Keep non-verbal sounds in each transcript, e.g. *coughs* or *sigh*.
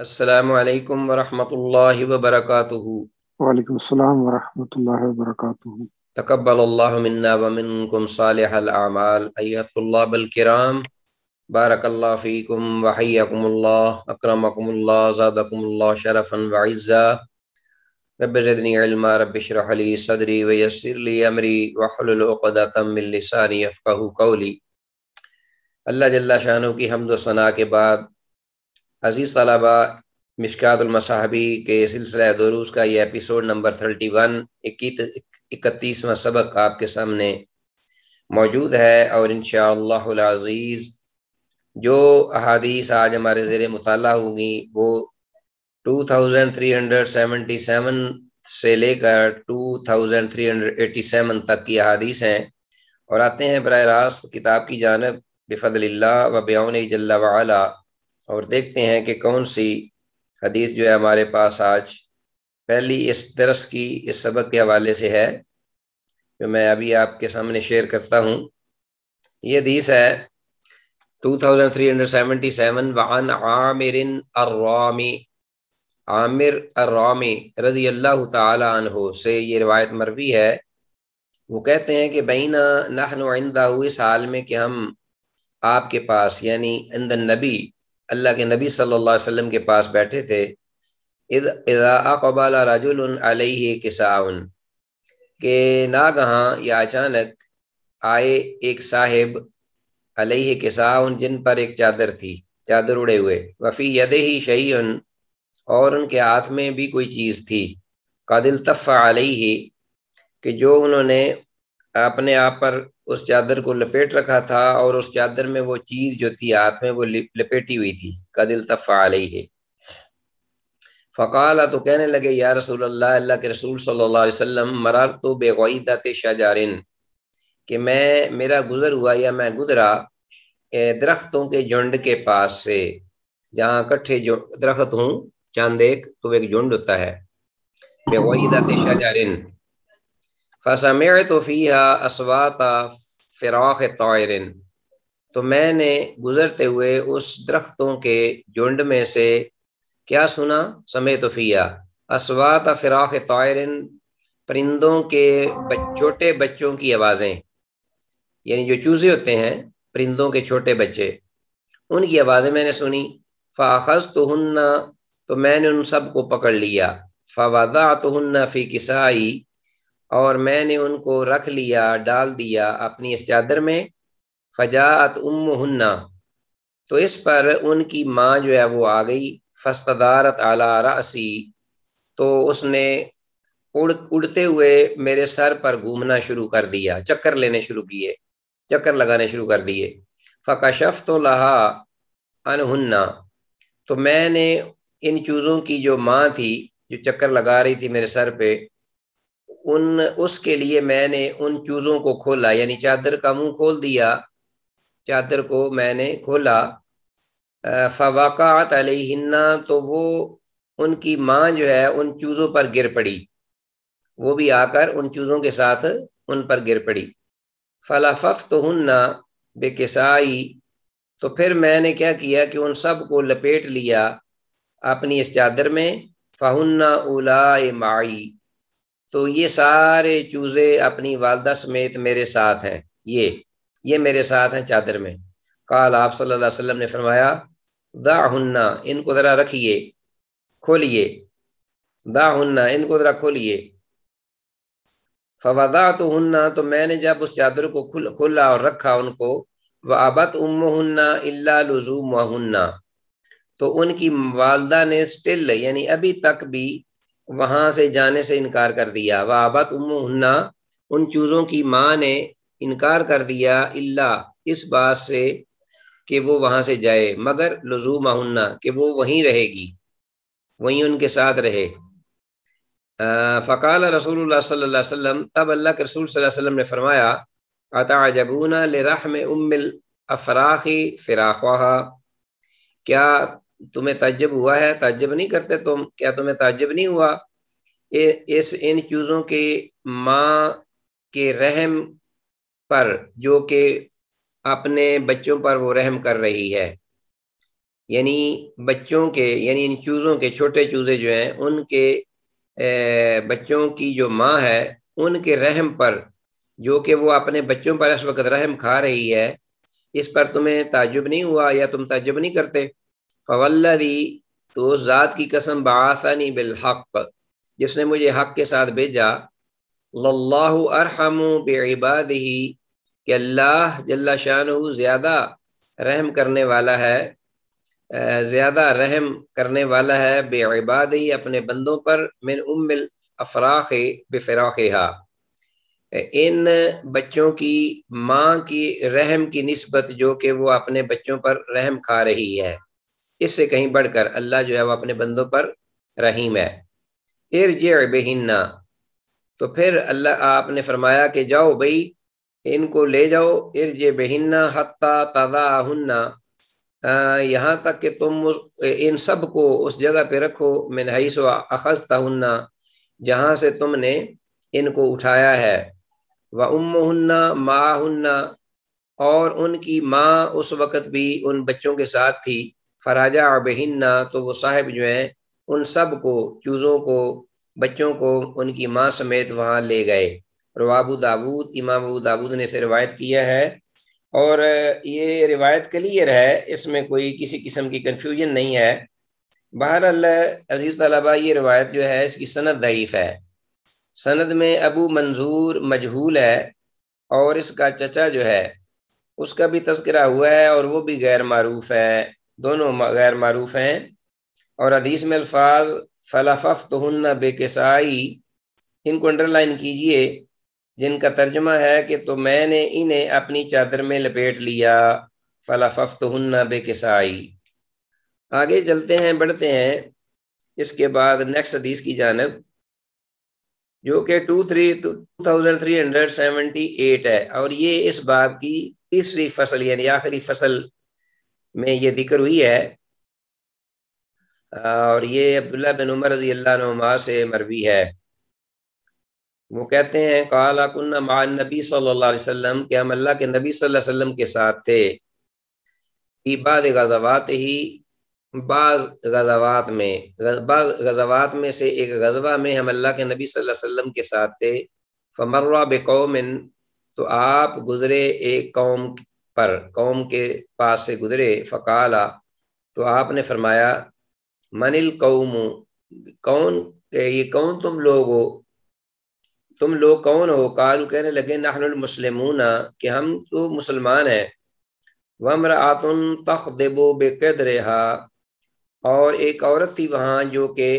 असलकम वरहमल वबरक वालेकुम अस्सलाम वरहमतुल्लाहि व बरकातुहू तकब्बल अल्लाह मिन्ना व मिनकुम सालिहल अमाल अय्यतुल्लाह बल किराम बारकल्लाह फीकुम व हय्यकुमुल्लाह अकरमकुमुल्लाह ज़ादकुमुल्लाह शरफन व इज्जा रब ज़िदनी इल्मा रब इशरह ली सदरी व यस्सिर ली अमरी व हलुल उक़दतम मिन लिसानी यफ़क़हू कौली अल्लाह जल्ला शानू की हमद व सना के बाद अजीज़ तलाबा मिशकातमसाहबी के सिलसिला दरूस का ये एपिसोड नंबर थर्टी वन इकतीसवा सबक आपके सामने मौजूद है और इन शज़ीज़ जो अहादीस आज हमारे ज़ेर मुताल होंगी वो two thousand three hundred seventy seven से लेकर two thousand three hundred eighty seven तक की अहादीस हैं और आते हैं बर रास्त किताब की जानब बफ़दल व बयान जल्ला और देखते हैं कि कौन सी हदीस जो है हमारे पास आज पहली इस दरस की इस सबक के हवाले से है जो मैं अभी आपके सामने शेयर करता हूँ ये हदीस है 2377 वान आमिर अर्रामी आमिर अर्रामी रजी अल्लाह तहो से ये रिवायत मरवी है वो कहते हैं कि बैना नाह आइंदा हुए साल में कि हम आपके पास यानी इंदन नबी अल्लाह के नबी सल्लल्लाहु अलैहि वसल्लम के पास बैठे थे किसाउन के नागहाँ या अचानक आए एक साहिब अलह किसाउन जिन पर एक चादर थी चादर उड़े हुए वफ़ी यदे ही शही और उनके हाथ में भी कोई चीज़ थी कादिल तफ़ा अलैहि कि जो उन्होंने अपने आप पर उस चादर को लपेट रखा था और उस चादर में वो चीज जो थी हाथ में वो लपेटी हुई थी कदिल तफ़ा आलही है फ़काला तो कहने लगे या रसूल अल्लाह अल्लाह के रसूल सल्लल्लाहु अलैहि वसल्लम मरार तो बेगैदत शाहजारिन कि मैं मेरा गुज़र हुआ या मैं गुजरा दरख्तों के झुंड के पास से जहाँ इकट्ठे दरख्त हूँ चांद एक तो एक झुंड होता है बेगैदत शाहजारिन फसमत फ़ीहा असवात फ़िराक तौरन तो मैंने गुज़रते हुए उस दरख्तों के झुंड में से क्या सुना समय तोफ़िया असवात फ़िराक तौरन परिंदों के छोटे बच्चों की आवाज़ें यानी जो चूज़े होते हैं परिंदों के छोटे बच्चे उनकी आवाज़ें मैंने सुनी फ़ाखज तो हन्ना तो मैंने उन सबको पकड़ लिया फ़वादा तो हन्ना फ़ी किसाई और मैंने उनको रख लिया डाल दिया अपनी इस चादर में फजात उम हन्ना तो इस पर उनकी माँ जो है वो आ गई फस्तदारत आला रसी तो उसने उड़ उड़ते हुए मेरे सर पर घूमना शुरू कर दिया चक्कर लेने शुरू किए चक्कर लगाने शुरू कर दिए फ़कशफ तो लहा अनहुन्ना तो मैंने इन चूज़ों की जो माँ थी जो चक्कर लगा रही थी मेरे सर पे उन उसके लिए मैंने उन चूज़ों को खोला यानी चादर का मुंह खोल दिया चादर को मैंने खोला फवाक़ात अलहिन्ना तो वो उनकी माँ जो है उन चूज़ों पर गिर पड़ी वो भी आकर उन चूज़ों के साथ उन पर गिर पड़ी फलाफफ तो हन्ना बेकसाई तो फिर मैंने क्या किया कि उन सब को लपेट लिया अपनी इस चादर में फ़हुन्ना उलाए माई तो ये सारे चूजे अपनी वालदा समेत मेरे साथ हैं ये ये मेरे साथ हैं चादर में काल आप सल्लल्लाहु अलैहि वसल्लम ने फरमाया दाहुन्ना इनको ज़रा रखिए खोलिए दाहुन्ना इनको ज़रा खोलिए फवादा तो हन्ना तो मैंने जब उस चादर को खुल खोला और रखा उनको व आबत हन्ना इल्ला लजूमन्ना तो उनकी वालदा ने स्टिल यानी अभी तक भी वहाँ से जाने से इनकार कर दिया व आबत उन चूज़ों की माँ ने इनकार कर दिया इल्ला इस बात से कि वो वहाँ से जाए मगर लजूमा हन्ना कि वो वहीं रहेगी वहीं उनके साथ रहे फ़काल रसूल सल्लम तब अल्लाह के रसूल वसम ने फरमाया ले लरहम उम्मिल अफराखी फ़िराखा क्या तुम्हें तजब हुआ है तजब नहीं करते तुम क्या तुम्हें तजब नहीं हुआ ए, इस इन चीज़ों के माँ के रहम पर जो कि अपने बच्चों पर वो रहम कर रही है यानी बच्चों के यानी इन चूज़ों के छोटे चूज़े जो हैं उनके ए, बच्चों की जो माँ है उनके रहम पर जो कि वो अपने बच्चों पर इस वक्त रहम खा रही है इस पर तुम्हें ताजुब नहीं हुआ या तुम ताजुब नहीं करते फवल्लदी तो उस ज़ात की कसम बासानी बिलहक जिसने मुझे हक के साथ भेजा लल्लाहु अरहम बेबाद ही कि अल्लाह जल्ला शाह ज़्यादा रहम करने वाला है ज़्यादा रहम करने वाला है बेबाद ही अपने बंदों पर मिन उमिल अफराख बेफराख इन बच्चों की माँ की रहम की नस्बत जो कि वो अपने बच्चों पर रहम खा रही है इससे कहीं बढ़कर अल्लाह जो है वो अपने बंदों पर रहीम है इर्ज बेहिन्ना तो फिर अल्लाह आपने फरमाया कि जाओ भाई इनको ले जाओ इर्ज बेहिन्ना हत्ता हन्ना यहाँ तक कि तुम इन सब को उस जगह पे रखो नहीं सो अखजता हन्ना जहाँ से तुमने इनको उठाया है व उम्मन्ना माँ हन्ना और उनकी माँ उस वक़्त भी उन बच्चों के साथ थी फराजा और बहिन्ना तो वो साहब जो हैं उन सब को चूज़ों को बच्चों को उनकी माँ समेत वहाँ ले गए रवाबू दाऊद इमाम अबू दाऊद ने इसे रिवायत किया है और ये रिवायत क्लियर है इसमें कोई किसी किस्म की कन्फ्यूजन नहीं है अल अजीज़ तलाबा ये रिवायत जो है इसकी सनद दईफ़ है सनद में अबू मंजूर मजहूल है और इसका चचा जो है उसका भी तस्करा हुआ है और वो भी गैर मरूफ है दोनों गैर मरूफ हैं और अदीस में अल्फाज तो हन्ना बेकसाई इनको अंडरलाइन कीजिए जिनका तर्जमा है कि तो मैंने इन्हें अपनी चादर में लपेट लिया तो हन्ना बेकसाई आगे चलते हैं बढ़ते हैं इसके बाद नेक्स्ट अदीस की जानब जो कि two three two thousand three hundred seventy eight है और ये इस बाब की तीसरी फसल यानी आखिरी फसल में ये जिक्र हुई है और ये अब्दुल्ला बिन उमर रजी अल्लाह से मरवी है वो कहते हैं काला कन्ना मान नबी सल्लल्लाहु अलैहि वसल्लम के हम अल्लाह के नबी सल्लल्लाहु अलैहि वसल्लम के साथ थे इबाद गजवात ही बाज़ गजवात में बाज़ गजवात में से एक गजवा में हम अल्लाह के नबी सल्लल्लाहु अलैहि वसल्लम के साथ थे फमर्रा बेकौमिन तो आप गुजरे एक कौम पर कौम के पास से गुजरे फ़काला तो आपने फरमाया मनिल कौम कौन ये कौन तुम लोग हो तुम लोग कौन हो कालू कहने लगे नाहमसलम कि हम तो मुसलमान हैं वमर आतुन तख देबो बेकद रहा और एक औरत थी वहाँ जो कि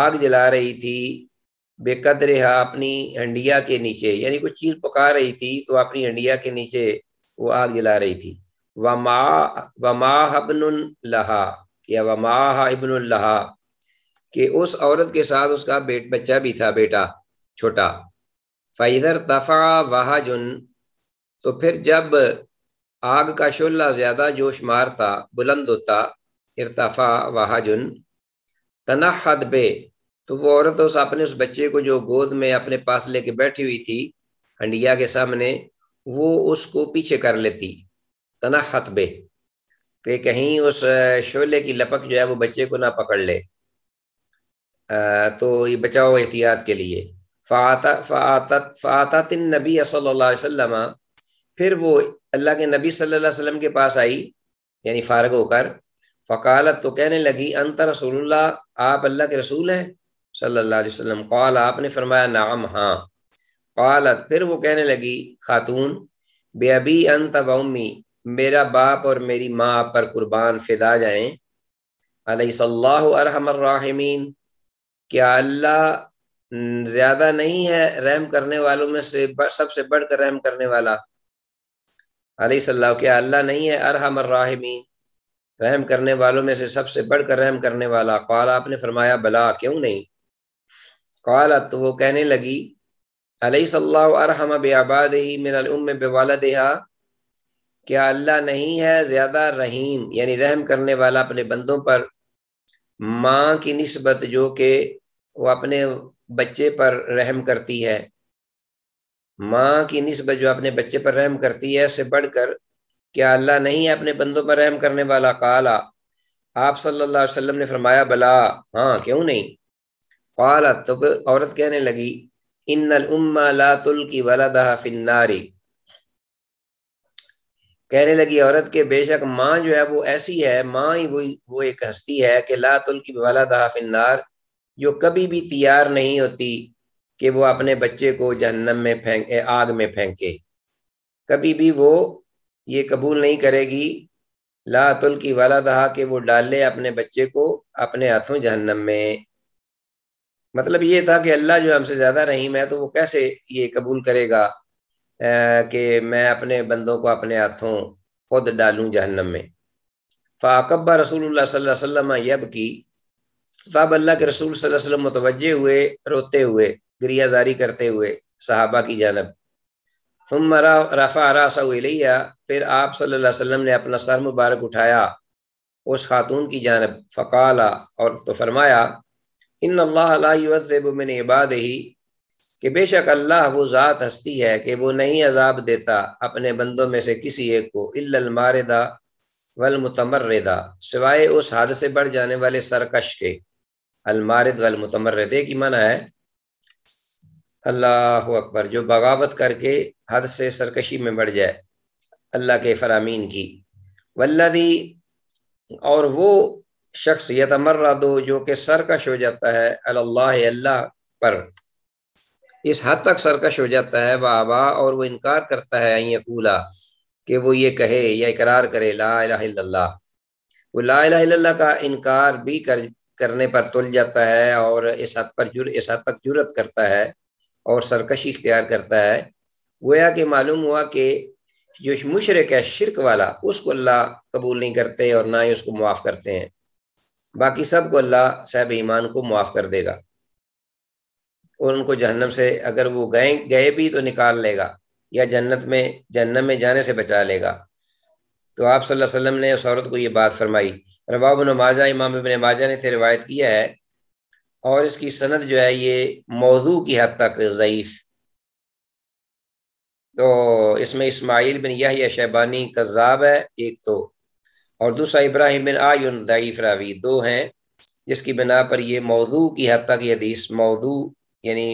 आग जला रही थी बेकद रहा अपनी हंडिया के नीचे यानी कुछ चीज़ पका रही थी तो अपनी हंडिया के नीचे वो आग जला रही थी वमा वमाह लहा या वमाह इबन लहा कि उस औरत के साथ उसका बेट बच्चा भी था बेटा छोटा फ़ैदर तफ़ा वहाजुन तो फिर जब आग का शुल्ला ज़्यादा जोश था बुलंद होता इरतफ़ा वहाजुन हद बे तो वो औरत उस अपने उस बच्चे को जो गोद में अपने पास लेके बैठी हुई थी हंडिया के सामने वो उसको पीछे कर लेती तना हतबे कि कहीं उस शोले की लपक जो है वो बच्चे को ना पकड़ ले आ, तो ये बचाओ एहतियात के लिए फ़ाता फात नबी सल्ला फिर वो अल्लाह के नबी सल्लल्लाहु अलैहि वसल्लम के पास आई यानी फारग होकर फ़कालत तो कहने लगी अंत रसोल्ला आप अल्लाह के रसूल हैं सल्लल्लाहु अलैहि वसल्लम कौल आपने फरमाया नाम हाँ कालत फिर वो कहने लगी खातून बेअबी अंत वी मेरा बाप और मेरी माँ पर कुर्बान फिदा जाए अलहमरमीन क्या अल्लाह ज़्यादा नहीं है रहम करने वालों में से सबसे बढ़कर रहम करने वाला सल्ला क्या अल्लाह नहीं है अरहमरमीन रहम करने वालों में से सबसे बढ़कर रहम करने वाला कॉल आपने फरमाया भला क्यों नहीं कॉल तो वो कहने लगी अरहम बेआबाद ही बेवाल देहा क्या अल्लाह नहीं है ज़्यादा रहीम यानी रहम करने वाला अपने बंदों पर माँ की नस्बत जो कि वो अपने बच्चे पर रहम करती है माँ की नस्बत जो अपने बच्चे पर रहम करती है से बढ़कर क्या अल्लाह नहीं है अपने बंदों पर रहम करने वाला काला आप सल्लाम ने फरमाया बला हाँ क्यों नहीं काला तो औरत कहने लगी इन्नल उम्मा ला तुल्की वलदहा फिन्नारी कहने लगी औरत के बेशक माँ जो है वो ऐसी है माँ ही वो वो एक हस्ती है कि ला तुल्की वलदहा फिन्नार जो कभी भी तैयार नहीं होती कि वो अपने बच्चे को जहन्नम में फेंक आग में फेंके कभी भी वो ये कबूल नहीं करेगी ला की वाला दहा कि वो डाले अपने बच्चे को अपने हाथों जहन्नम में मतलब ये था कि अल्लाह जो हमसे ज़्यादा रहीम है तो वो कैसे ये कबूल करेगा कि मैं अपने बंदों को अपने हाथों खुद डालूं जहन्नम में फ़ाकब्बा रसूल सल्लम यब की तब अल्लाह के रसूल वसल्लम मुतवजे हुए रोते हुए गरियाजारी करते हुए सहाबा की जानब तुम रफ़ा रासा लिया फिर आप सल्लम ने अपना सर मुबारक उठाया उस खातून की जानब फ़काला और तो फरमाया इन अल्लाहबन इबाद ही कि बेशक अल्लाह वो ज़ात हस्ती है कि वो नहीं अजाब देता अपने बंदों में से किसी एक को इल्लमारदा वलमतमरदा सिवाय उस हद से बढ़ जाने वाले सरकश के अलमारद वलमतमरदे की मना है अल्लाह अकबर जो बगावत करके हद से सरकशी में बढ़ जाए अल्लाह के फरामीन की वल्लदी और वो शख्स दो जो कि सरकश हो जाता है अल्लाह अल्लाह पर इस हद तक सरकश हो जाता है बाबा और वो इनकार करता है अकूला कि वो ये कहे या इकरार करे ला वो ला का इनकार भी कर करने पर तुल जाता है और इस हद पर जुर इस हद तक जुरत करता है और सरकशी इख्तियार करता है गोया कि मालूम हुआ कि जो मुशरक है शिरक वाला उसको अल्लाह कबूल नहीं करते और ना ही उसको मुआफ़ करते हैं बाकी सब को अल्लाह साहब ईमान को मुआफ़ कर देगा और उनको जहन्नम से अगर वो गए गए भी तो निकाल लेगा या जन्नत में जहन्नम में जाने से बचा लेगा तो आप सल्लल्लाहु अलैहि वसल्लम ने उस औरत को ये बात फरमाई रवाब नमाजा इमाम इबन माजा ने थे रिवायत किया है और इसकी सनत जो है ये मौजू की हद तक ज़यीफ़ तो इसमें इस्माइल बिन यह शैबानी कज़ाब है एक तो और दूसरा इब्राहिम बिन आयुन दईफ रावी दो हैं जिसकी बिना पर यह मौदू की हद तक हदीस मौदू यानी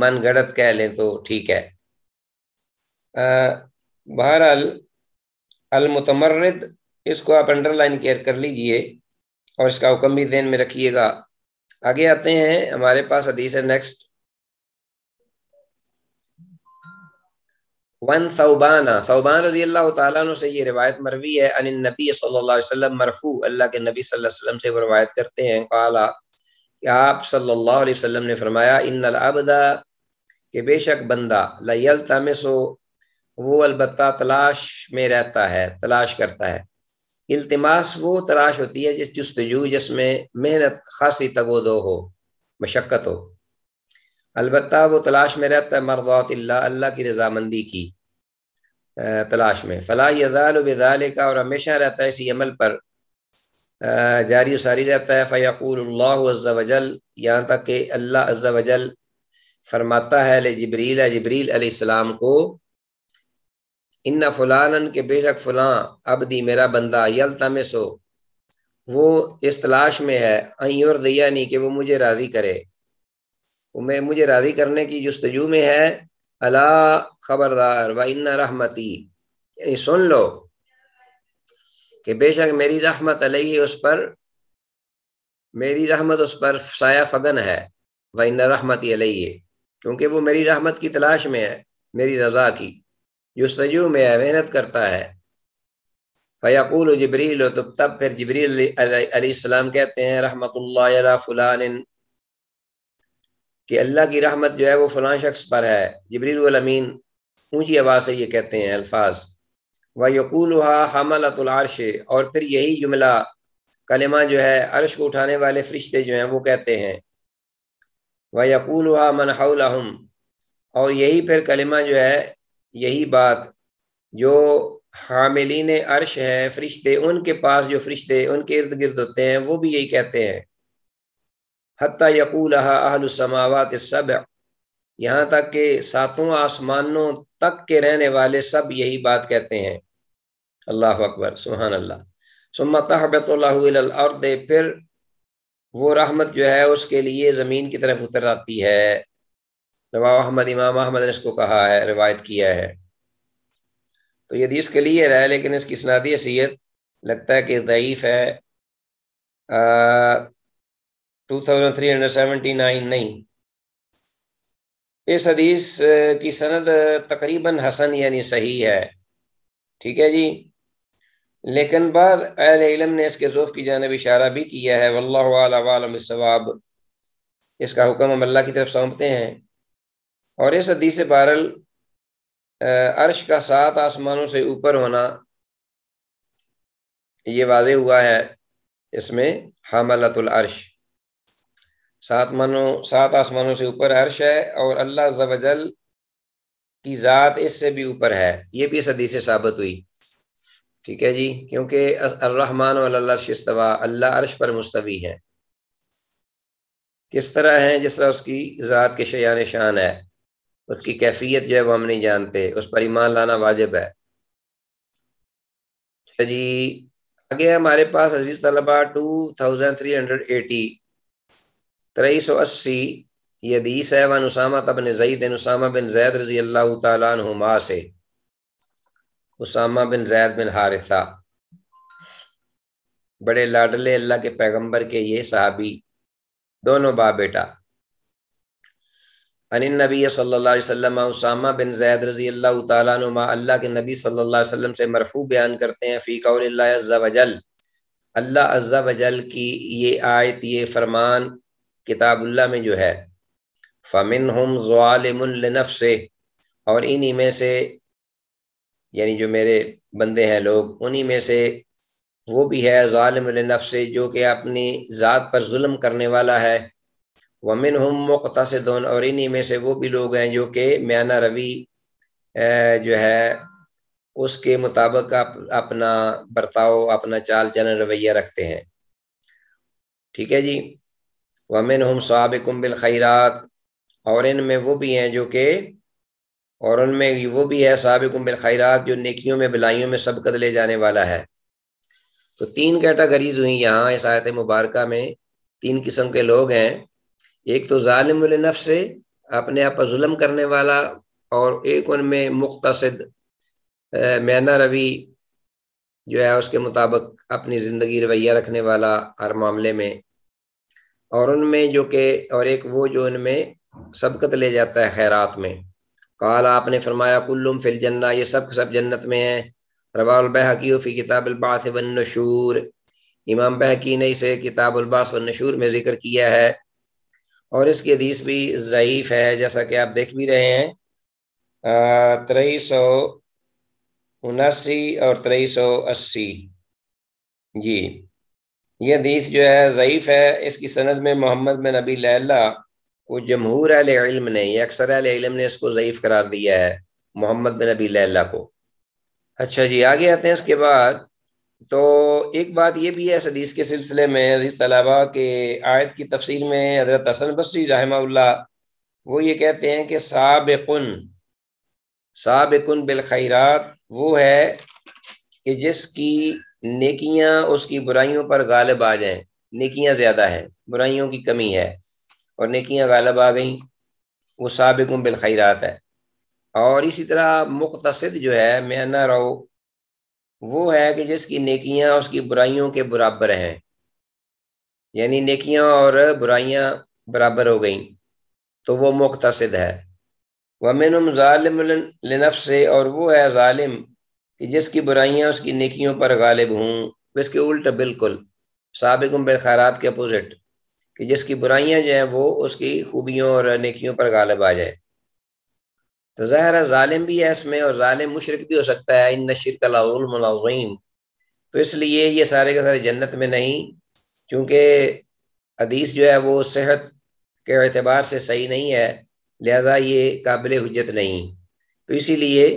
मन गढ़त कह लें तो ठीक है अल अलमतमरद इसको आप अंडरलाइन केयर कर लीजिए और इसका हुक्म भी देन में रखिएगा आगे आते हैं हमारे पास हदीस है नेक्स्ट वन सौबाना सौबान रजी अल्लाह तु से ये रिवायत मरवी है अन नबी सल्लाम मरफू अल्लाह के नबी सल्लम से वो रवायत करते हैं काला कि आप सल्लल्लाहु अलैहि वसल्लम ने फरमाया इन अबदा के बेशक बंदा लयल तमसो वो अलबत्ता तलाश में रहता है तलाश करता है इल्तमास वो तलाश होती है जिस जस्तजू जिसमें मेहनत खासी तगोदो हो मशक्क़त हो अलबत् वो तलाश में रहता है मरदात अल्लाह की रजामंदी की तलाश में फ़ला यदाल का और हमेशा रहता है इसी अमल पर जारी सारी रहता है फ़याकूल वजल यहाँ तक कि अल्लाह अज्जा वजल फरमाता है जबरील जबरील अलैहिस्सलाम को इन्ना फलानन के बेशक फलां दी मेरा बंदा यल सो वो इस तलाश में है अयुर दिया नहीं कि वो मुझे राज़ी करे वो मैं मुझे राजी करने की जस्तजू में है अला खबरदार व इन्ना रहमती सुन लो कि बेशक मेरी रहमत अलग उस पर मेरी रहमत उस पर साया फगन है व इन्ना रहमती अलही क्योंकि वो मेरी रहमत की तलाश में है मेरी रजा की जस्तजू में है मेहनत करता है फ़याकूल जबरील तो तब फिर जबरील कहते हैं रहमत फुलान कि अल्लाह की रहमत जो है वो फ़लां शख्स पर है जबरीलमीन ऊँची आवाज़ से ये कहते हैं अल्फाज व यकूल हमलातुलआरश और फिर यही जुमला कलमा जो है अरश को उठाने वाले फरिश्ते जो हैं वो कहते हैं व यकूल मनहम और यही फिर कलमा जो है यही बात जो हामिलीन अरश हैं फरिश्ते उनके पास जो फरिश्ते उनके इर्द गिर्द होते हैं वो भी यही कहते हैं हती यकूल आहलसमावत सब यहाँ तक के सातों आसमानों तक के रहने वाले सब यही बात कहते हैं अल्लाह अकबर सुबहान अल्लाह सुमतबतर्द फिर वो रहमत जो है उसके लिए ज़मीन की तरफ उतर आती है रवा अहमद इमाम अहमद ने इसको कहा है रिवायत किया है तो यदि इसके के लिए है लेकिन इसकी सनादी हैसीत लगता है कि ज़यीफ़ है 2379 नहीं इस हदीस की सनद तकरीबन हसन यानी सही है ठीक है जी लेकिन बाद अहल इलम ने इसके जोफ की जानब इशारा भी किया है वल्लम इसका हुक्म हम अल्लाह की तरफ सौंपते हैं और इस हदीस बारल अर्श का सात आसमानों से ऊपर होना ये वाज हुआ है इसमें हमलतुल अर्श सात मानों सात आसमानों से ऊपर अर्श है और अल्लाह जवजल की ज़ात इससे भी ऊपर है ये भी इस हदीस से साबित हुई ठीक है जी क्योंकि अर्रहमान अल्लाशवा अल्लाह अर्श पर मुस्तवी है किस तरह है जिस तरह उसकी ज़ात के शयान शान है उसकी कैफियत जो है वो हम नहीं जानते उस पर ईमान लाना वाजिब है जी आगे हमारे पास अजीज तलबा two thousand three hundred eighty 380 ये हदीस है वन उसामा जईद उसामा बिन जैद रजी अल्लाह तुमा से उसामा बिन जैद बिन हारिसा बड़े लाडले अल्लाह के पैगंबर के ये साहबी दोनों बा बेटा अनिल नबी सल्लल्लाहु उसामा बिन जैद रजी अल्लाह तुमा अल्लाह के नबी सल्लाम से मरफू बयान करते हैं फ़ी और अल्लाह अज़्ज़ा वजल की ये आयत ये फरमान किताबुल्ला में जो है फ़मिन हम ज़ालिमनफ़ से और इन्हीं में से यानी जो मेरे बंदे हैं लोग उन्हीं में से वो भी है ालमफ से जो कि अपनी ज़ात पर जुल्म करने वाला है वमिन हम से दोन और इन्हीं में से वो भी लोग हैं जो कि म्याना रवि जो है उसके मुताबिक आप अपना बर्ताव अपना चाल चलन रवैया रखते हैं ठीक है जी वमिन हम सबकुम खैरात और इनमें वो भी हैं जो कि और उनमें वो भी है सबक सबकुम खैरात जो नेकियों में भलाइयों में सबकत ले जाने वाला है तो तीन कैटागरीज हुई यहाँ इस आयत मुबारक में तीन किस्म के लोग हैं एक तो ालिमफ से अपने आप पर म करने वाला और एक उनमें मुख्तसद मैना रवि जो है उसके मुताबिक अपनी ज़िंदगी रवैया रखने वाला हर मामले में और उनमें जो के और एक वो जो उनमें सबकत ले जाता है खैरात में कहा आपने फरमाया कुल्लुम फिल जन्ना ये सब सब जन्नत में है रबाबी फ़ी किताबुलबास नशूर इमाम बहकी ने इसे किताबुलबास वनशूर में ज़िक्र किया है और इसकी हदीस भी ज़यीफ़ है जैसा कि आप देख भी रहे हैं त्रेस सौ उनासी और त्रेस सौ अस्सी जी ये हदीस जो है ज़यीफ़ है इसकी सनद में मोहम्मद बिन नबी लैला को जमहूर अल इल्म ने या अक्सर अल इल्म ने इसको ज़यीफ़ करार दिया है मोहम्मद बिन नबी लैला को अच्छा जी आगे आते हैं इसके बाद तो एक बात यह भी है इस हदीस के सिलसिले में हदीस तलाबा के आयत की तफसीर में हज़रत हसन बसरी रहमा वो ये कहते हैं कि सबकुन सबकन बिलखैरात वो है कि जिसकी नेकियां उसकी बुराइयों पर गालिब आ जाएं नेकियां ज़्यादा हैं बुराइयों की कमी है और नेकियां गालिब आ गई वो सबक बिलखैरात है और इसी तरह मुख्तसद जो है मैं ना रहो वो है कि जिसकी नेकियां उसकी बुराइयों के बराबर हैं यानी नेकियां और बुराइयां बराबर हो गई तो वो मुख्तसद है वमिन ालिम से और वो है ालिम कि जिसकी बुराइयां उसकी नेकियों पर गालिब हों तो इसके उल्ट बिल्कुल सबकुम बेखैरात के अपोजिट कि जिसकी बुराइयां जो हैं वो उसकी खूबियों और नेकियों पर गालिब आ जाए तो ज़ाहरा ालिम भी है इसमें और ालिम मुशरक भी हो सकता है इन नशिर कलाउलमलाजीम तो इसलिए ये सारे के सारे जन्नत में नहीं चूँकि अदीस जो है वो सेहत के अतबार से सही नहीं है लिहाजा ये काबिल हजत नहीं तो इसीलिए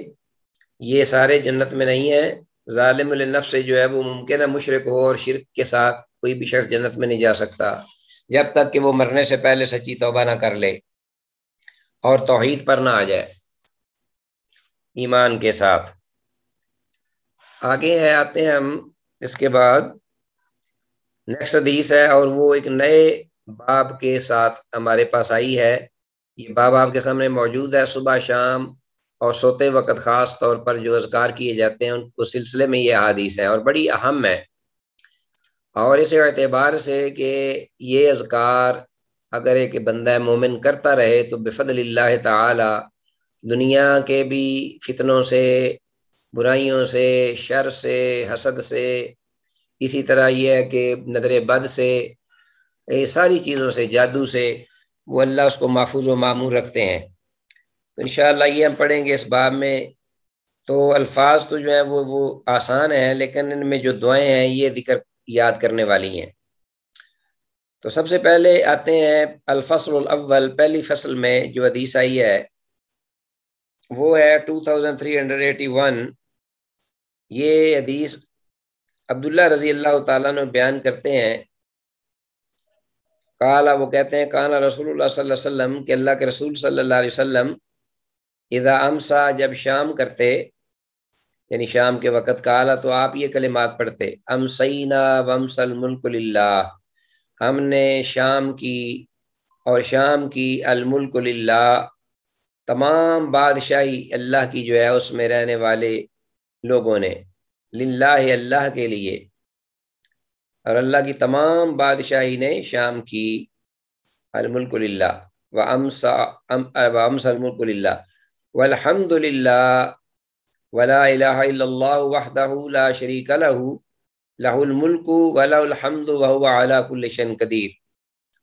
ये सारे जन्नत में नहीं है ालिमफ से जो है वो मुमकिन है मुशरक हो और शिरक के साथ कोई भी शख्स जन्नत में नहीं जा सकता जब तक कि वो मरने से पहले सच्ची तोबा ना कर ले और तोहहीद पर ना आ जाए ईमान के साथ आगे है आते हैं हम इसके बाद नेक्स्ट हदीस है और वो एक नए बाब के साथ हमारे पास आई है ये बाब आपके सामने मौजूद है सुबह शाम और सोते वक़्त ख़ास तौर पर जो असगार किए जाते हैं उनको सिलसिले में ये हदीस है और बड़ी अहम है और इस एतबार से कि ये असगार अगर एक बंदा मोमिन करता रहे तो बेफदल ताला दुनिया के भी फितनों से बुराइयों से शर से हसद से इसी तरह यह है कि नदर बद से ये सारी चीज़ों से जादू से वो अल्लाह उसको महफूज व मामूर रखते हैं तो इन ये हम पढ़ेंगे इस बाब में तो अल्फाज तो जो है वो वो आसान है लेकिन इनमें जो दुआएं हैं ये जिक्र याद करने वाली हैं तो सबसे पहले आते हैं अलफसल अव्वल पहली फसल में जो अदीस आई है वो है 2381 ये हदीस अब्दुल्ला रजी अल्लाह ताला ने बयान करते हैं काला वो कहते हैं काना रसूल सल्लम के अल्लाह के रसूल सल्लल्लाहु अलैहि वसल्लम इधा अमसा जब शाम करते यानी शाम के वक़्त का आला तो आप ये कलिमात पढ़ते अमसैना वमसल मुल्कुल्ला हमने शाम की और शाम की अलमुल्कुल्ला तमाम बादशाही अल्लाह की जो है उसमें रहने वाले लोगों ने लिल्ला अल्लाह के लिए और अल्लाह की तमाम बादशाही ने शाम की अलमुल्कुल्ला व अम्सा अम, अम्सलमुल्कुल्ला वलहमद वला वहदा शरीक लहू कदीर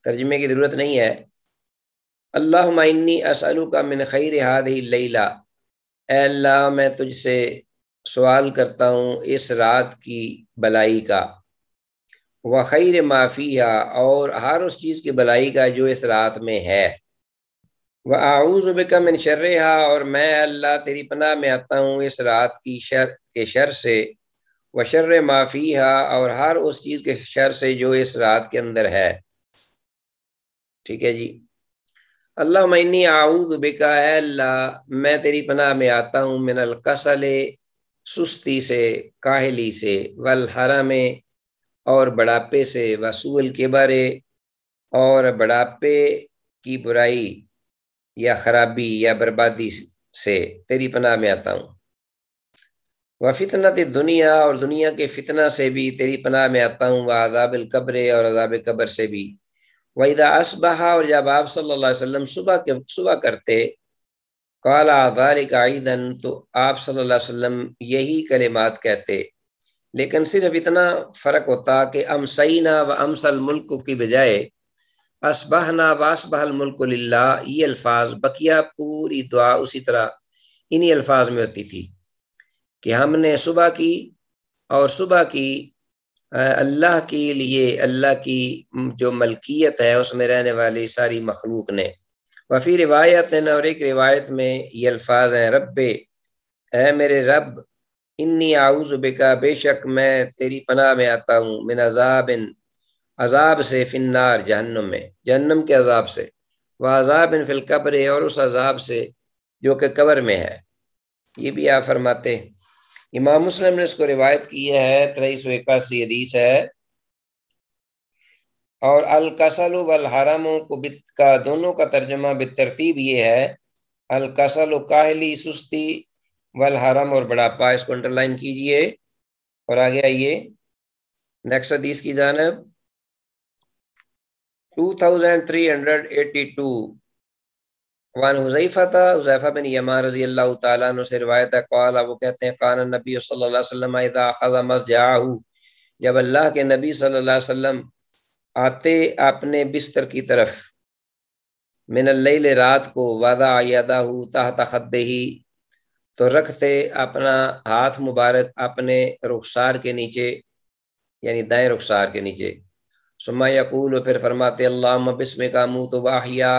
तर्जमे की ज़रूरत नहीं है अल्लाह मानी असलू का मिन खैर हाद लैला अल्लाह मैं तुझसे सवाल करता हूँ इस रात की भलाई का वैर माफिया और हर उस चीज़ की भलाई का जो इस रात में है व आऊज़ुबिका मिन शर्रहा और मैं अल्लाह तेरी पनाह में आता हूँ इस रात की शर के शर से व शर माफ़ी हा और हर उस चीज़ के शर से जो इस रात के अंदर है ठीक है जी अल्लाह मैनी आऊज़ुबिका है अल्लाह मैं तेरी पनाह में आता हूँ मिनल कसल सुस्ती से काहली से वल हरम और बड़ापे से वसूल के बारे और बड़ापे की बुराई या खराबी या बर्बादी से तेरी पनाह में आता हूँ व फितना दुनिया और दुनिया के फितना से भी तेरी पनाह में आता हूँ वह आदाबिल कब्र और अदाब कब्र से भी वहीदा असबाह और जब आप सल्लल्लाहु अलैहि वसल्लम सुबह के सुबह करते काला का आईदन तो आप सल्लल्लाहु अलैहि वसल्लम यही कलेमात कहते लेकिन सिर्फ इतना फ़र्क होता कि सईना व अमसल मुल्क की बजाय असबहना वासबहल मुल्क लाला ये अल्फाज बकिया पूरी दुआ उसी तरह इन्हीं अल्फाज में होती थी कि हमने सुबह की और सुबह की अल्लाह के लिए अल्लाह की जो मलकियत है उसमें रहने वाली सारी मखलूक ने वफ़ी रिवायत ने और एक रिवायत में ये अल्फाज हैं रब ए मेरे रब इन्नी आउज़ बेका बेशक मैं तेरी पनाह में आता हूँ मिनाजा बिन अजाब से फिनार जहन्नम में जहन्नम के अजाब से वह अजाब इन फिलकब्र और उस अजाब से जो कि कबर में है ये भी आप फरमाते इमाम मुस्लिम ने इसको रिवायत किया है तेईस सौ इक्यासी हदीस है और अलकसल वल हरम को बित का दोनों का तर्जमा बतरतीब ये है अलकसल काहली सुस्ती वल हरम और बड़ापा इसको अंडरलाइन कीजिए और आगे आइए नेक्स्ट हदीस की जानब वो कहते हैं नबी जब अल्लाह के नबी सल्लम आते अपने बिस्तर की तरफ मिनल रात को वादा आयादा ताहत खदे ही तो रखते अपना हाथ मुबारक अपने रुखसार के नीचे यानी दाएं रुखसार के नीचे सुमा यकूल फिर फरमाते अल्लाह बिस्म का मुँह तो वाहिया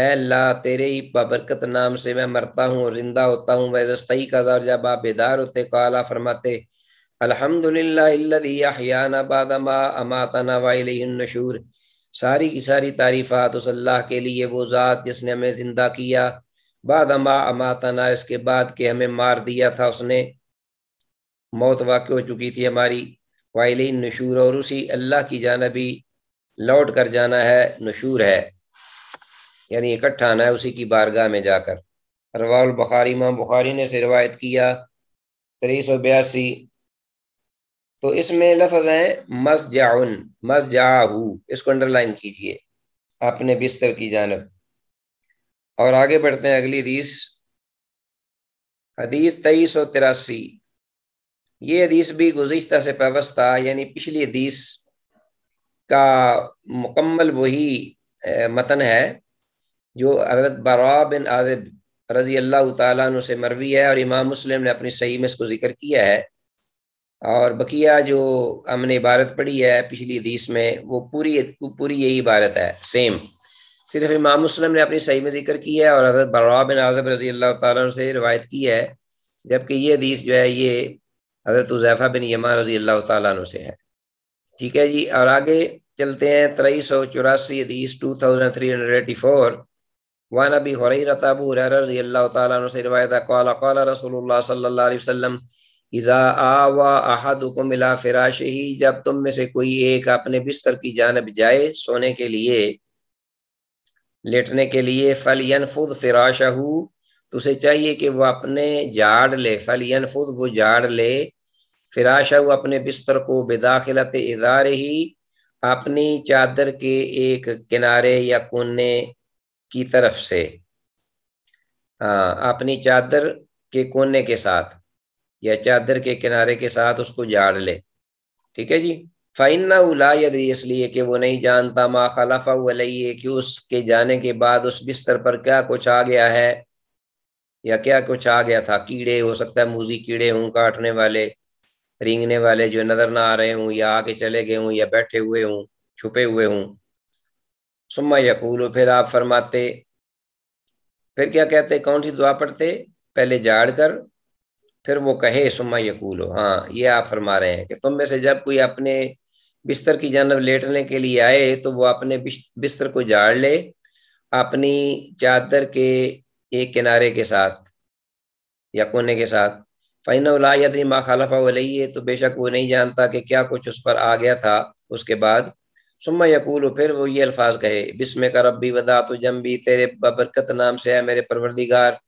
अल्लाह तेरे ही बबरकत नाम से मैं मरता हूँ और जिंदा होता हूँ वस्तई का और जब आप बेदार होते काला फरमाते अलहमदिल्लाशूर सारी की सारी तारीफ़ात उस अल्लाह के लिए वो ज़ात जिसने हमें ज़िंदा किया बाद अमा अमाताना इसके बाद के हमें मार दिया था उसने मौत वाक़ हो चुकी थी हमारी वायलिन नशूर और उसी अल्लाह की जानबी लौट कर जाना है नशूर है यानी इकट्ठा आना है उसी की बारगाह में जाकर रवाउल बुखारी इमाम बुखारी ने से रवायत किया तेईस सौ बयासी तो इसमें लफज है मस जाउन मस जाहू इसको अंडरलाइन कीजिए अपने बिस्तर की जानब और आगे बढ़ते हैं अगली हदीस हदीस तेईस सौ तिरासी ये हदीस भी गुज्त से था यानी पिछली हदीस का मुकम्मल वही मतन है जो हजरत बरा बिन आजब रजी अल्लाह तु से मरवी है और इमाम मुस्लिम ने अपनी सही में इसको जिक्र किया है और बकिया जो हमने इबारत पढ़ी है पिछली हदीस में वो पूरी पूरी यही इबारत है सेम सिर्फ इमाम मुस्लिम ने अपनी सही में जिक्र किया है और हजरत बरा बिन आजब रजी अल्लाह तु से रवायत की है जबकि ये हदीस जो है ये हजरत उजैफ़ा बिन यमा रजी अल्लाह तु से है ठीक है जी और आगे चलते हैं तेईस सौ चौरासी हदीस two thousand three hundred eighty four वान अबी हुरैरताबू रजी अल्लाह तु से रवायत कौला कौला रसूलुल्लाह सल्लल्लाहु जब तुम में से कोई एक अपने बिस्तर की जानब जाए सोने के लिए लेटने के लिए फल फुद फिराशाह तो उसे चाहिए कि वह अपने जाड़ ले फुद वो जाड़ ले फिराशा वो अपने बिस्तर को बेदाखिलत इदारे ही अपनी चादर के एक किनारे या कोने की तरफ से आ, अपनी चादर के कोने के साथ या चादर के किनारे के साथ उसको जाड़ ले ठीक है जी फाइना उला यदि इसलिए कि वो नहीं जानता मा खलाफा वलैये कि उसके जाने के बाद उस बिस्तर पर क्या कुछ आ गया है या क्या कुछ आ गया था कीड़े हो सकता है मूजी कीड़े हों काटने वाले रेंगने वाले जो नजर ना आ रहे हों या आके चले गए हों या बैठे हुए हों छुपे हुए हों सुम्मा यकूल फिर आप फरमाते फिर क्या कहते कौन सी दुआ पढ़ते पहले झाड़ कर फिर वो कहे सुम्मा यकूल हाँ ये आप फरमा रहे हैं कि तुम में से जब कोई अपने बिस्तर की जानब लेटने के लिए आए तो वो अपने बिस्तर को झाड़ ले अपनी चादर के एक किनारे के साथ या कोने के साथ फ़ैन उलायदरी मा खलफा वलैये तो बेशक वो नहीं जानता कि क्या कुछ उस पर आ गया था उसके बाद सुम्मा यकूल फिर वो ये अल्फाज कहे बिस्म का रबी वदा तो जम्बी तेरे बबरकत नाम से है मेरे परवरदिगार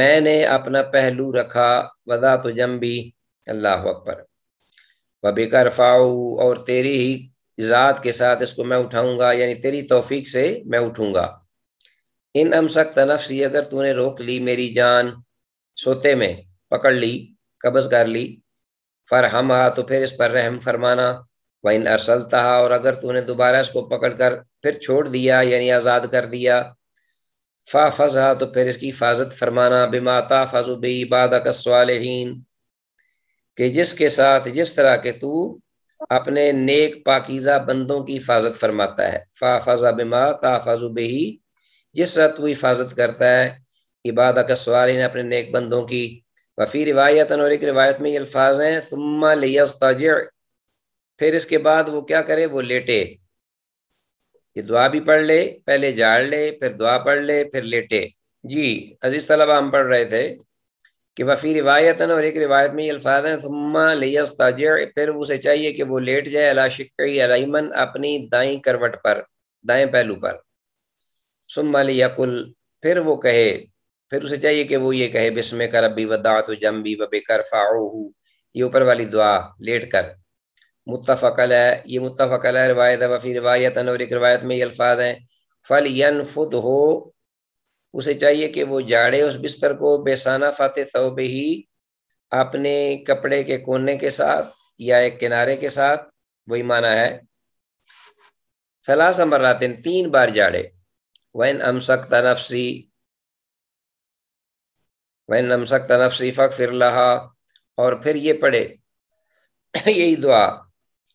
मैंने अपना पहलू रखा वदा तो जम्बी अल्लाह अकबर का फाऊ और तेरी ही ज़ात के साथ इसको मैं उठाऊंगा यानी तेरी तोफीक से मैं उठूंगा इन अमसक तनफसी अगर तूने रोक ली मेरी जान सोते में पकड़ ली कब्ज कर ली फरहम तो फिर इस पर रहम फरमाना व इन अरसलता और अगर तूने दोबारा इसको पकड़ कर फिर छोड़ दिया यानी आज़ाद कर दिया फा फजा तो फिर इसकी हिफाजत फरमाना बिमाता फाजुबी बादकस्वालहीन कि जिसके साथ जिस तरह के तू अपने नेक पाकिज़ा बंदों की हिफाजत फरमाता है फा फजा बिमा बेही जिस रत वो हिफाजत करता है इबादा कसवार इन्हें अपने नेक बंदों की वफ़ी रिवायत और एक रिवायत में ये अल्फाज हैं सुम्मा लियास्ताजिर फिर इसके बाद वो क्या करे वो लेटे ये दुआ भी पढ़ ले पहले झाड़ ले फिर दुआ पढ़ ले फिर लेटे जी अजीज तलबा हम पढ़ रहे थे कि वफ़ी रिवायत और एक रिवायत में ये अल्फाज हैं सुम्मा लियास्ताजिर फिर उसे चाहिए कि वो लेट जाए अला शिक्री अलाइमन अपनी दाई करवट पर दाएं पहलू पर सुम्मा यकुल फिर वो कहे फिर उसे चाहिए कि वो ये कहे बिस्मे कर जम भी जम्बी कर फाओ फ़ाऊ ये ऊपर वाली दुआ लेट कर मुतफ़ल है ये मुतफ़ल है रवायत वफ़ी रवायत और एक रवायत में ये अल्फाज हैं फल यन फुद हो उसे चाहिए कि वो जाड़े उस बिस्तर को बेसाना फाते तोबे ही अपने कपड़े के कोने के साथ या एक किनारे के साथ वही माना है फलासमरातिन तीन बार जाड़े وإن أمسكت نفسي वैन नमसक तनफसी फ़क फिर लहा और फिर ये पढ़े *coughs* यही दुआ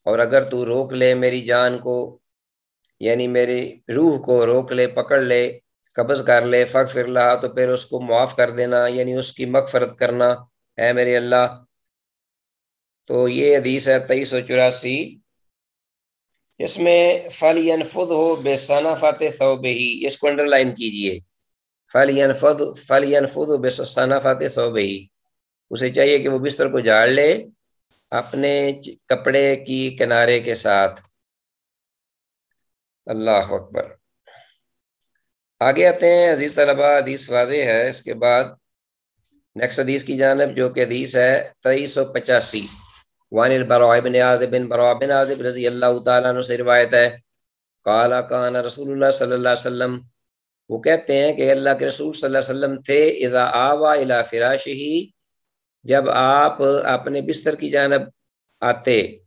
और अगर तू रोक ले मेरी जान को यानी मेरी रूह को रोक ले पकड़ ले कब्ज़ कर ले फ़क फिर लहा तो फिर उसको मुआफ़ कर देना यानी उसकी मगफरत करना है मेरे अल्लाह तो ये हदीस है तेईस सौ चौरासी इसमें फल यनफुद हो बेसाना फात ही इसको अंडरलाइन कीजिए फल यनफुद फल यनफुद हो बेसाना फात ही उसे चाहिए कि वो बिस्तर को झाड़ ले अपने कपड़े की किनारे के साथ अल्लाह अकबर आगे आते हैं अजीज़ तलबा अदीस वाजे है इसके बाद नेक्स्ट अदीस की जानब जो कि अदीस है तेईस सौ पचासी जब आप अपने बिस्तर की जानब आते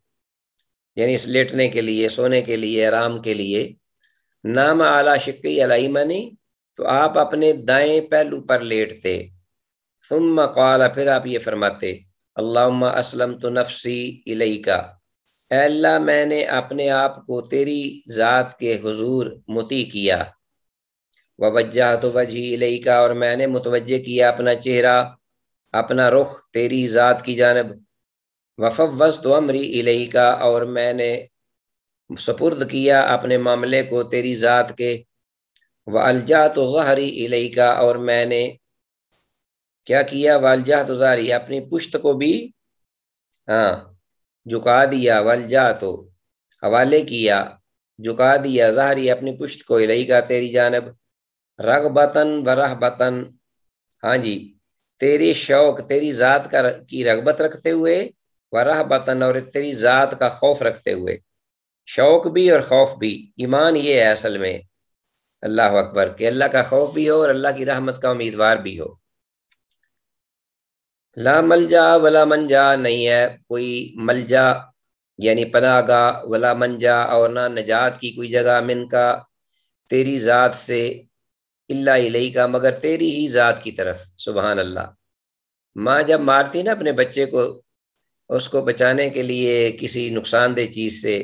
यानी लेटने के लिए सोने के लिए आराम के लिए नाम आला शिक्की मनी तो आप अपने दाएं पहलू पर लेटते फिर आप ये फरमाते अल्लाह असलम तो नफसी इलेका अल्लाह मैंने अपने आप को तेरी ज़ात के हजूर मुती किया वजह तो वजी इलेका और मैंने मुतवजह किया अपना चेहरा अपना रुख तेरी ज़ात की जानब वफवस तो अमरी इलेका और मैंने सपुर्द किया अपने मामले को तेरी ज़ात के व तो जहरी इलेका और मैंने क्या किया वालजा तो जारी अपनी पुश्त को भी हाँ झुका दिया वालजा तो हवाले किया झुका दिया जहरी अपनी पुश्त को रही का तेरी जानब बतन व बतन हाँ जी तेरे शौक तेरी ज़ात का की रगबत रखते हुए व बतन और तेरी ज़ात का खौफ रखते हुए शौक भी और खौफ भी ईमान ये है असल में अल्लाह अकबर के अल्लाह का खौफ भी हो और अल्लाह की रहमत का उम्मीदवार भी हो ला मलजा वला मंजा नहीं है कोई मलजा यानी पनागा वला मंजा और ना नजात की कोई जगह मिन का तेरी ज़ात से इल्ला इलई का मगर तेरी ही ज़ात की तरफ सुबहान अल्लाह माँ जब मारती ना अपने बच्चे को उसको बचाने के लिए किसी नुकसानदेह चीज़ से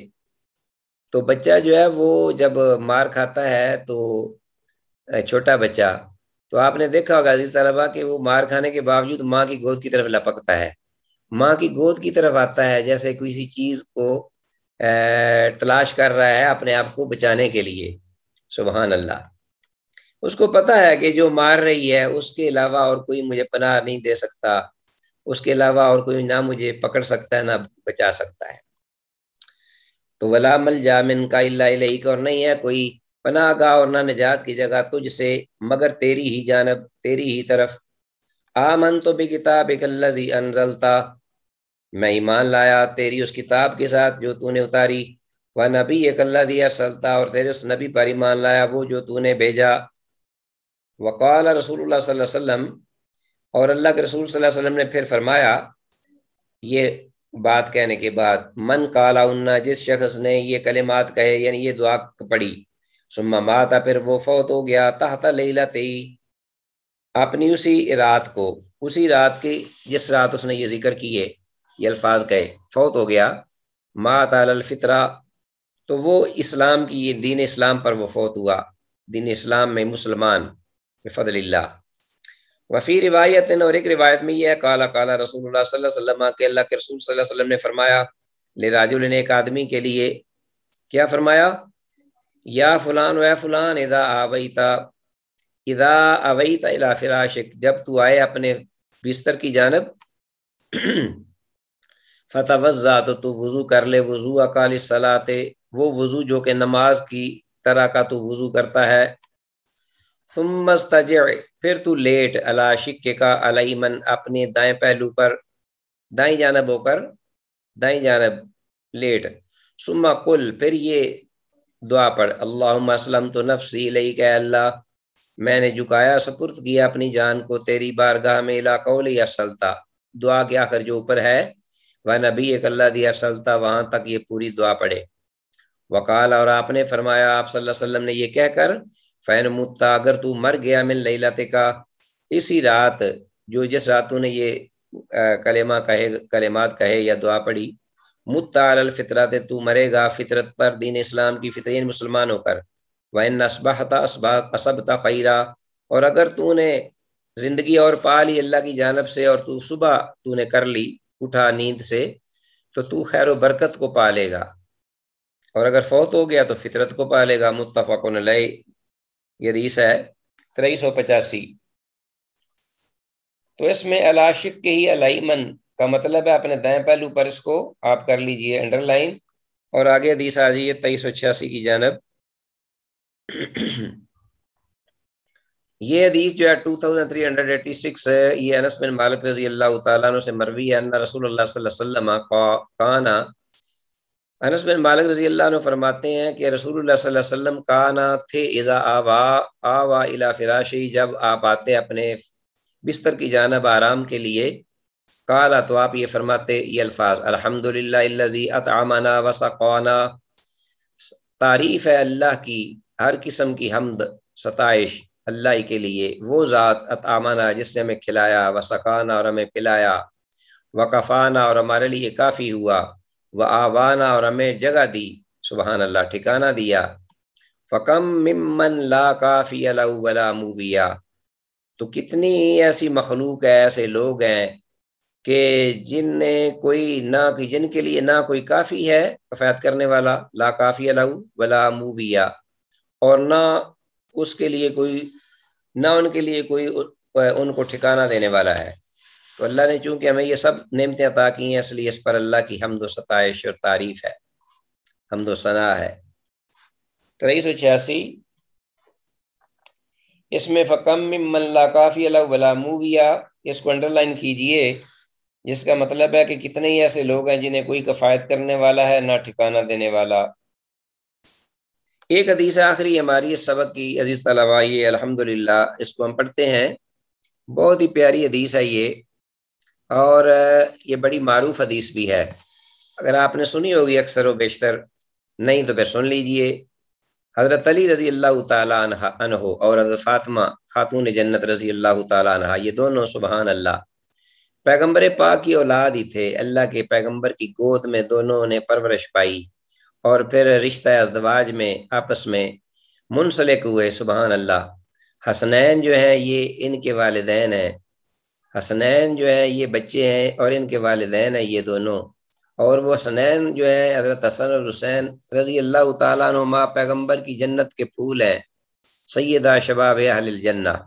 तो बच्चा जो है वो जब मार खाता है तो छोटा बच्चा तो आपने देखा होगा अजीज तलबा कि वो मार खाने के बावजूद माँ की गोद की तरफ लपकता है माँ की गोद की तरफ आता है जैसे किसी चीज को तलाश कर रहा है अपने आप को बचाने के लिए सुबहान अल्लाह उसको पता है कि जो मार रही है उसके अलावा और कोई मुझे पनाह नहीं दे सकता उसके अलावा और कोई ना मुझे पकड़ सकता है ना बचा सकता है तो वला मल जामिन का इलाही और नहीं है कोई पना गा और ना निजात की जगह तुझसे मगर तेरी ही जानब तेरी ही तरफ आमन तो भी किताब इकल्लजी अनजलता मैं ईमान लाया तेरी उस किताब के साथ जो तूने उतारी व नबी एकल्ला दिया सलता और तेरे उस नबी पर ईमान लाया वो जो तूने भेजा वकाल रसूल सल्लम और अल्लाह के रसूल सल्लम ने फिर फरमाया ये बात कहने के बाद मन काला उन्ना जिस शख्स ने ये कलेमात कहे यानी ये दुआ पढ़ी सुम्मा माता फिर वो फौत हो गया तहता लैला तेई अपनी उसी रात को उसी रात की जिस रात उसने ये जिक्र किए ये अल्फाज गए फौत हो गया माता फितरा तो वो इस्लाम की ये दीन इस्लाम पर वो फौत हुआ दीन इस्लाम में मुसलमान फ़दल्ला वफ़ी रिवायत और एक रिवायत में यह काला काला रसूल वसल्लम के अल्लाह के रसूल वसल्लम ने फरमाया ले राजुल ने एक आदमी के लिए क्या फरमाया या फलान वह फलान इदा आवैता इदा अवैता इला फिराशिक जब तू आए अपने बिस्तर की जानब फतवज़ा तो तू वज़ू कर ले वज़ू अकाल सलाते वो वज़ू जो कि नमाज की तरह का तू वज़ू करता है फिर तू लेट अला शिक्के का अलईमन अपने दाएं पहलू पर दाई जानब होकर दाई जानब लेट सुमा कुल फिर ये दुआ पढ़ अल्लाह असलम तो नफसी लई अल्लाह मैंने झुकाया सपुर्द किया अपनी जान को तेरी बारगाह में इलाकौल असलता दुआ के आखिर जो ऊपर है वह नबी एक अल्लाह दी असलता वहां तक ये पूरी दुआ पढ़े वकाल और आपने फरमाया आप वसल्लम ने यह कहकर फैन मुत्ता अगर तू मर गया मिन लैलत का इसी रात जो जिस रात तूने ये कलेमा कहे कलेमात कहे या दुआ पढ़ी मुत्ताल फितरत तू मरेगा फितरत पर दीन इस्लाम की फितर मुसलमान होकर वन असबाहता असबता खैरा और अगर तूने जिंदगी और पा ली अल्लाह की जानब से और तू सुबह तूने कर ली उठा नींद से तो तू खैर बरकत को पालेगा और अगर फौत हो गया तो फितरत को पालेगा मुतफ़न लय ये हदीस है तेईस सौ पचासी तो इसमें अलाशिक के ही अलाईमन का मतलब है अपने दाएं पहलू पर इसको आप कर लीजिए अंडरलाइन और आगे हदीस आ जाइए तेईस सौ छियासी की जानब ये हदीस जो है two thousand three hundred eighty six है ये अनस बिन मालिक रजी अल्लाह तु से मरवी है अन्ना रसूल वसल्लम काना अनस बिन मालिक रजी अल्लाह फरमाते हैं कि रसूल वसल्लम काना थे इज़ा आवा आवा इला फिराशी जब आप आते अपने बिस्तर की जानब आराम के लिए काला तो आप ये फरमाते ये अल्फाज अलहमदिल्लाजी अतआमाना वसाना तारीफ़ है अल्लाह की हर किस्म की हमद सतश अल्लाह के लिए वो ज़ात अतआमाना जिसने हमें खिलाया वसकाना और हमें पिलाया वकफ़ाना और हमारे लिए काफ़ी हुआ व आवाना और हमें जगह दी सुबहान अल्लाह ठिकाना दिया फ़कम मिमन ला काफ़ी अला मूविया तो कितनी ऐसी मखलूक है ऐसे लोग हैं कि जिन कोई ना कि जिनके लिए ना कोई काफ़ी है कफायत करने वाला ला काफ़ी अलाऊ वला मूविया और ना उसके लिए कोई ना उनके लिए कोई उनको ठिकाना देने वाला है तो अल्लाह ने चूंकि हमें ये सब नियमतें अता की हैं इसलिए इस पर अल्लाह की हमदो सताइश और तारीफ है हमदो सना है तेईस सौ छियासी इसमें फ़कम मल्ला काफ़ी अला वला मूविया इसको अंडरलाइन कीजिए जिसका मतलब है कि कितने ही ऐसे लोग हैं जिन्हें कोई कफायत करने वाला है ना ठिकाना देने वाला एक हदीस आखिरी हमारी इस सबक की अजीज तलावा ये अलहमदिल्ला इसको हम पढ़ते हैं बहुत ही प्यारी हदीस है ये और ये बड़ी मारूफ हदीस भी है अगर आपने सुनी होगी अक्सर व बेशतर नहीं तो फिर सुन लीजिए हज़रत अली रजी अल्लाह तहो और हज़रत फातमा खातून जन्नत रजी अल्लाह तह ये दोनों सुबहान अल्लाह पैगंबर पाक की औलाद ही थे अल्लाह के पैगंबर की गोद में दोनों ने परवरिश पाई और फिर रिश्ता अजदवाज में आपस में मुनसलिक हुए सुबहान अल्लाह हसनैन जो है ये इनके वालदेन हैं हसनैन जो है ये बच्चे हैं और इनके वालदेन हैं ये दोनों और वो हसनैन जो है हजरत हसन और हुसैन रजी अल्लाह तुमा पैगम्बर की जन्नत के फूल हैं सैदा शबाब जन्ना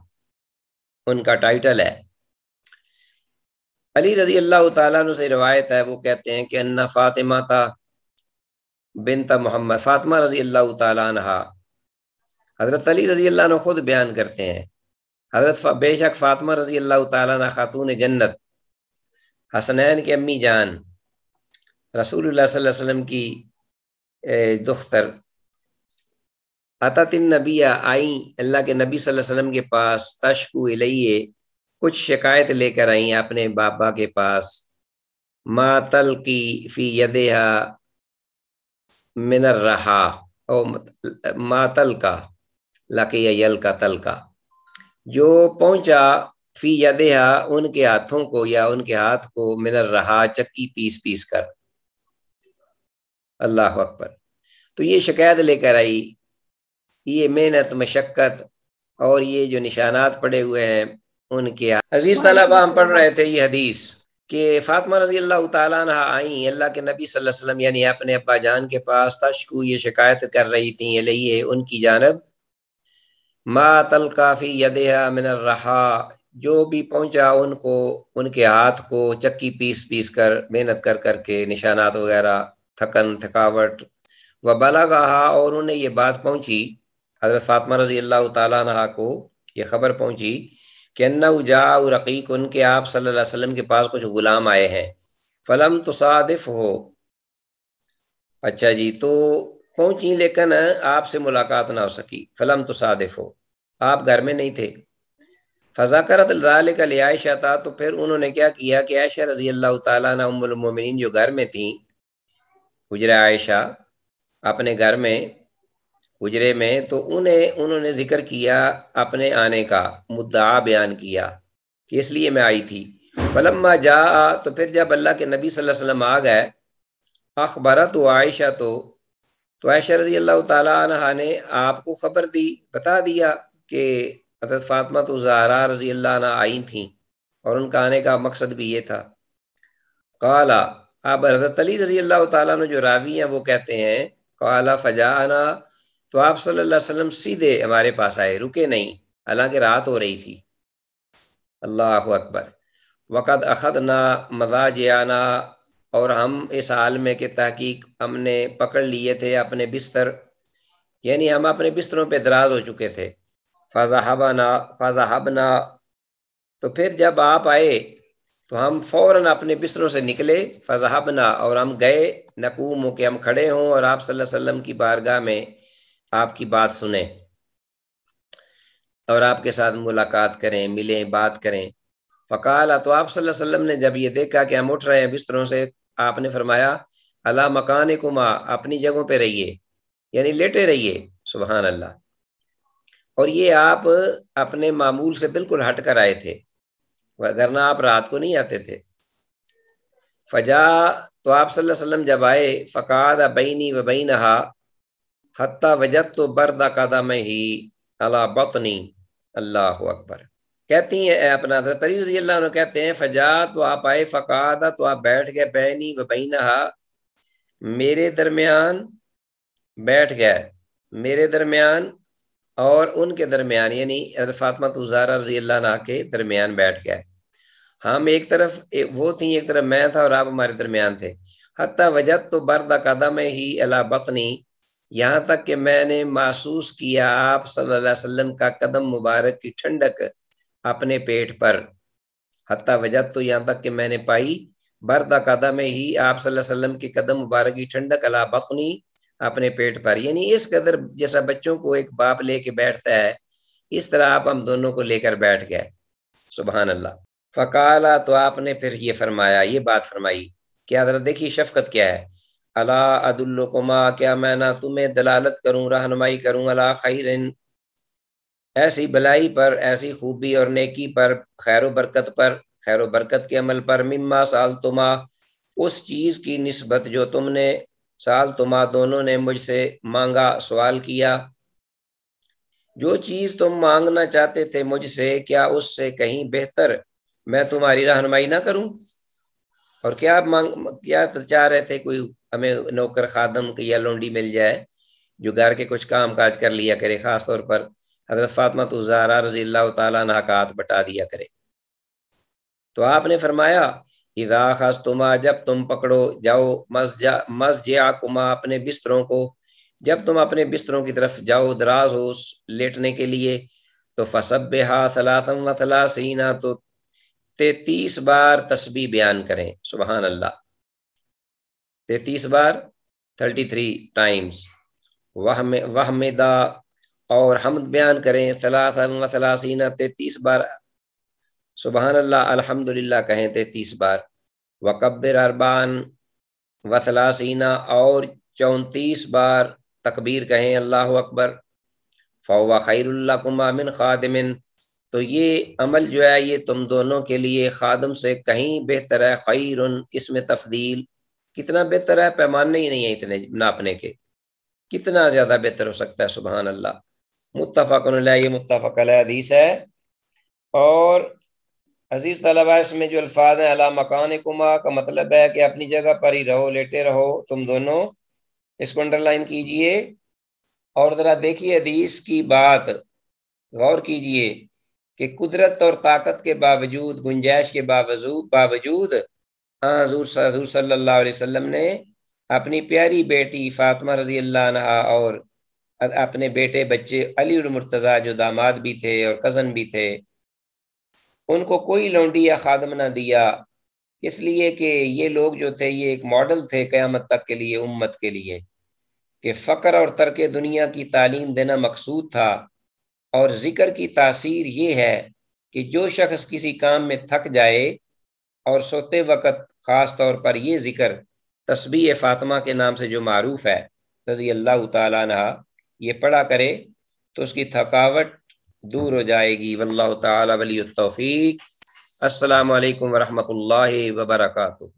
उनका टाइटल है अली रजी अल्लाह तु से रवायत है वो कहते हैं कि अन्ना फातिमा था बिनता मोहम्मद फातिमा रजी अल्लाह तहा हज़रत अली रजी अल्लाह खुद बयान करते हैं हज़रत बेशक फातिमा रजी अल्लाह तला खातून जन्नत हसनैन की अम्मी जान रसूल वसम की दुख्तर अतिन नबिया आई अल्लाह के नबी वसल्लम के पास तशकू लिये कुछ शिकायत लेकर आई अपने बाबा के पास मातल की फी यदेहा मिनर रहा ओ मातल का लके यल का तल का जो पहुंचा फी यदेहा उनके हाथों को या उनके हाथ को मिनर रहा चक्की पीस पीस कर अल्लाह अकबर तो ये शिकायत लेकर आई ये मेहनत मशक्क़त और ये जो निशानात पड़े हुए हैं उनके अजीज तलाबा हम पढ़ रहे थे ये हदीस कि फातिमा रजी अल्लाह तह आई अल्लाह के नबी वसल्लम यानी अपने अब्बा जान के पास तशकू ये शिकायत कर रही थी ये है उनकी जानब मा तल काफ़ी यदेहा मिन रहा जो भी पहुंचा उनको उनके हाथ को चक्की पीस पीस कर मेहनत कर करके निशानात वगैरह थकन थकावट व बला गहा और उन्हें ये बात पहुंची हज़रत फातमा रजी अल्लाह तह को ये खबर पहुंची रकीक उनके आप सल्लल्लाहु अलैहि वसल्लम के पास कुछ गुलाम आए हैं फलम तो सादिफ हो अच्छा जी तो पहुंची लेकिन आपसे मुलाकात ना हो सकी फलम तो सादिफ हो आप घर में नहीं थे फजाकरत लाल का लियाशा था तो फिर उन्होंने क्या किया कि आयशा रजी अल्लाह तमिन जो घर में थी हजरा आयशा अपने घर में गुजरे में तो उन्हें उन्होंने जिक्र किया अपने आने का मुद्दा बयान किया कि इसलिए मैं आई थी फलम्मा जा तो फिर जब अल्लाह के नबी सल्लल्लाहु अलैहि वसल्लम आ गए अखबारा तो आयशा तो तो आयशा रजी अल्लाह तह ने आपको खबर दी बता दिया कि हजरत फातमा तो जहरा रजी अल्लाह आई थी और उनका आने का मकसद भी ये था कला अब हजरत अली रजी अल्लाह तु जो रावी हैं वो कहते हैं कला फजाना तो आप सल्लल्लाहु अलैहि वसल्लम सीधे हमारे पास आए रुके नहीं हालांकि रात हो रही थी अल्लाह अकबर वक़द अखद ना मजाजाना और हम इस हाल में के तहकीक हमने पकड़ लिए थे अपने बिस्तर यानी हम अपने बिस्तरों पे दराज हो चुके थे फजा हबना तो फिर जब आप आए तो हम फौरन अपने बिस्तरों से निकले हबना और हम गए नकूम हो के हम खड़े हों और आप सल्लल्लाहु अलैहि वसल्लम की बारगाह में आपकी बात सुने और आपके साथ मुलाकात करें मिलें बात करें फ़काल तो आप वसल्लम ने जब ये देखा कि हम उठ रहे हैं बिस्तरों से आपने फरमाया अला मकान कुमा अपनी जगहों पे रहिए यानी लेटे रहिए सुबहान अल्लाह और ये आप अपने मामूल से बिल्कुल हट कर आए थे वरना आप रात को नहीं आते थे फजा तो आप वसल्लम जब आए फ़काद बैनी व बैनहा हत्ता वजत तो बरदा में ही अला बतनी अल्लाह अकबर कहती हैं अपना तरी रजी अल्लाह कहते हैं फजा तो आप आए फ़कादा तो आप बैठ गए बैनी वबैना मेरे दरमियान बैठ गए मेरे दरमियान और उनके दरमियान यानी फातमा तुजारा रजी अल्लाह के दरमियान बैठ गए हम एक तरफ वो थी एक तरफ मैं था और आप हमारे दरमियान थे हती वजत तो बरदा कदम ही अला बतनी यहाँ तक कि मैंने महसूस किया आप सल्लल्लाहु अलैहि वसल्लम का कदम मुबारक की ठंडक अपने पेट पर हती वजह तो यहाँ तक कि मैंने पाई बरदा कदम ही आप सल्लल्लाहु अलैहि वसल्लम के कदम मुबारक की ठंडक अला बखनी अपने पेट पर यानी इस कदर जैसा बच्चों को एक बाप लेके बैठता है इस तरह आप हम दोनों को लेकर बैठ गए सुबहान अल्लाह फ़काला तो आपने फिर ये फरमाया ये बात फरमाई क्या देखिए शफकत क्या है अला अदुल्लुकुमा क्या मैं ना तुम्हें दलालत करूं रहनुमाई करूं अला खैर ऐसी भलाई पर ऐसी खूबी और नेकी पर खैर बरकत पर खैर बरकत के अमल पर मिम्मा साल तुमा उस चीज़ की नस्बत जो तुमने साल तुमा दोनों ने मुझसे मांगा सवाल किया जो चीज़ तुम मांगना चाहते थे मुझसे क्या उससे कहीं बेहतर मैं तुम्हारी रहनुमाई ना करूं और क्या मांग क्या चाह रहे थे कोई हमें नौकर खादम या लोंडी मिल जाए जो घर के कुछ काम काज कर लिया करे खास तौर पर हजरत फातमा तो जारा रजी अल्लाह तकात बटा दिया करे तो आपने फरमाया इदा खास तुमा जब तुम पकड़ो जाओ मस जा मस कुमा अपने बिस्तरों को जब तुम अपने बिस्तरों की तरफ जाओ दराज हो लेटने के लिए तो फसब बेहासलासम वसलासीना तो तैतीस बार तस्बी बयान करें सुबहान अल्लाह तैतीस बार थर्टी थ्री टाइम्स वह में वह और हम बयान करें सलासीना तैतीस बार सुबहान अल्लाह कहें तैतीस बार वकबर अरबान वसलासीना और चौंतीस बार तकबीर कहें अल्लाह अकबर फ़ौवा मामिन खादमिन तो ये अमल जो है ये तुम दोनों के लिए खादम से कहीं बेहतर है खैर इसमें तफदील कितना बेहतर है पैमाने ही नहीं है इतने नापने के कितना ज्यादा बेहतर हो सकता है सुबहान अल्लाह मुतफ़ा ये मुतफ़ा हदीस है और अजीज़ तलबा इसमें जो अल्फाज हैं अला मकान कुमा का मतलब है कि अपनी जगह पर ही रहो लेटे रहो तुम दोनों इसको अंडरलाइन कीजिए और ज़रा देखिए हदीस की बात गौर कीजिए कि कुदरत और ताकत के बावजूद गुंजाइश के बावजूद बावजूद हजूर हजूर सल्लल्लाहु अलैहि वसल्लम ने अपनी प्यारी बेटी फातमा रजी अल्लाह और अपने बेटे बच्चे अली मुर्तज़ा जो दामाद भी थे और कज़न भी थे उनको कोई लौंडी या खादम ना दिया इसलिए कि ये लोग जो थे ये एक मॉडल थे क़यामत तक के लिए उम्मत के लिए कि फ़क्र और तरक दुनिया की तालीम देना मकसूद था और ज़िक्र की तासीर ये है कि जो शख्स किसी काम में थक जाए और सोते वक़्त ख़ास तौर पर ये ज़िक्र तस्बी फ़ातिमा के नाम से जो मरूफ है रजी अल्लाह तहा ये पढ़ा करे तो उसकी थकावट दूर हो जाएगी वल्ल तौफ़ी अल्लाम वरहमल वबरकू